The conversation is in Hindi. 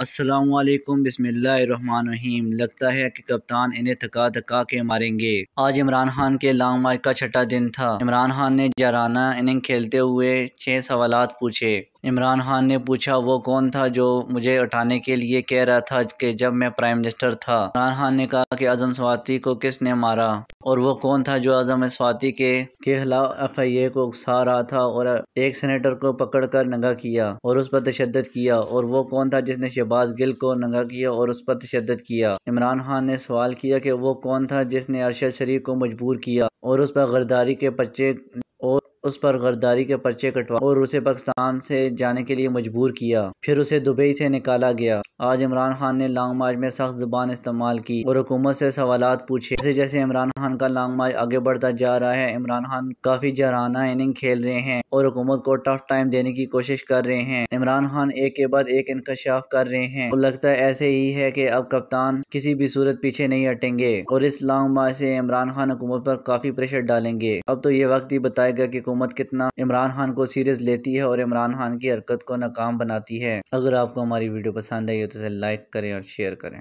असलम बसमीम लगता है कि कप्तान इन्हें थका थका के मारेंगे आज इमरान खान के लॉन्ग मार्च का छठा दिन था इमरान खान ने जराना इनिंग खेलते हुए छह सवाल पूछे इमरान खान ने पूछा वो कौन था जो मुझे उठाने के लिए कह रहा था कि जब मैं प्राइम मिनिस्टर था इमरान खान ने कहा कि आजम स्वाति को किसने मारा और वो कौन था जो आजम स्वाति के खिलाफ एफ आई ए को उकसा रहा था और एक सेनेटर को पकड़ कर नंगा किया और उस पर तशद किया और वो कौन था जिसने शहबाज गिल को नंगा किया और उस पर तशद किया इमरान खान ने सवाल किया कि वो कौन था जिसने अरशद शरीफ को मजबूर किया और उस पर गर्दारी के पर्चे उस पर गर्दारी के पर्चे कटवा और उसे पाकिस्तान से जाने के लिए मजबूर किया फिर उसे दुबई से निकाला गया आज इमरान खान ने लॉन्ग मार्च में सख्त जुबान इस्तेमाल की और हुकूमत से सवाल पूछे जैसे जैसे इमरान खान का लॉन्ग मार्च आगे बढ़ता जा रहा है इमरान खान काफी जराना इनिंग खेल रहे हैं और हुकूमत को टफ टाइम देने की कोशिश कर रहे हैं इमरान खान एक के बाद एक इंकशाफ कर रहे हैं और लगता है ऐसे ही है की अब कप्तान किसी भी सूरत पीछे नहीं हटेंगे और इस लॉन्ग मार्च से इमरान खान हुकूमत पर काफी प्रेशर डालेंगे अब तो ये वक्त ही बताएगा की हुकूमत कितना इमरान खान को सीरियस लेती है और इमरान खान की हरकत को नाकाम बनाती है अगर आपको हमारी वीडियो पसंद आई हो तो इसे लाइक करें और शेयर करें